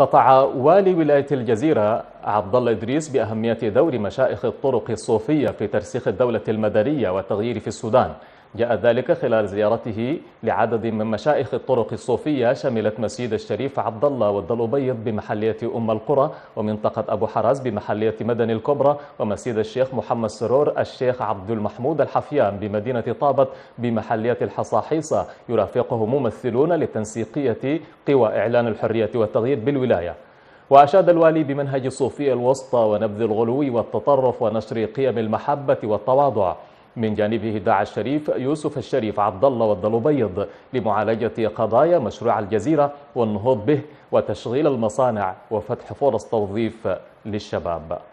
قطع والي ولاية الجزيرة عبد الله إدريس بأهمية دور مشائخ الطرق الصوفية في ترسيخ الدولة المدنية والتغيير في السودان جاء ذلك خلال زيارته لعدد من مشايخ الطرق الصوفية شملت مسجد الشريف عبد الله ابيض بمحلية أم القرى ومنطقة أبو حراز بمحلية مدن الكبرى ومسجد الشيخ محمد سرور الشيخ عبد المحمود الحفيان بمدينة طابت بمحلية الحصاحيصة يرافقه ممثلون لتنسيقية قوى إعلان الحرية والتغيير بالولاية وأشاد الوالي بمنهج الصوفية الوسطى ونبذ الغلو والتطرف ونشر قيم المحبة والتواضع من جانبه دعا الشريف يوسف الشريف عبد الله والضلوبيض لمعالجة قضايا مشروع الجزيرة والنهوض به وتشغيل المصانع وفتح فرص توظيف للشباب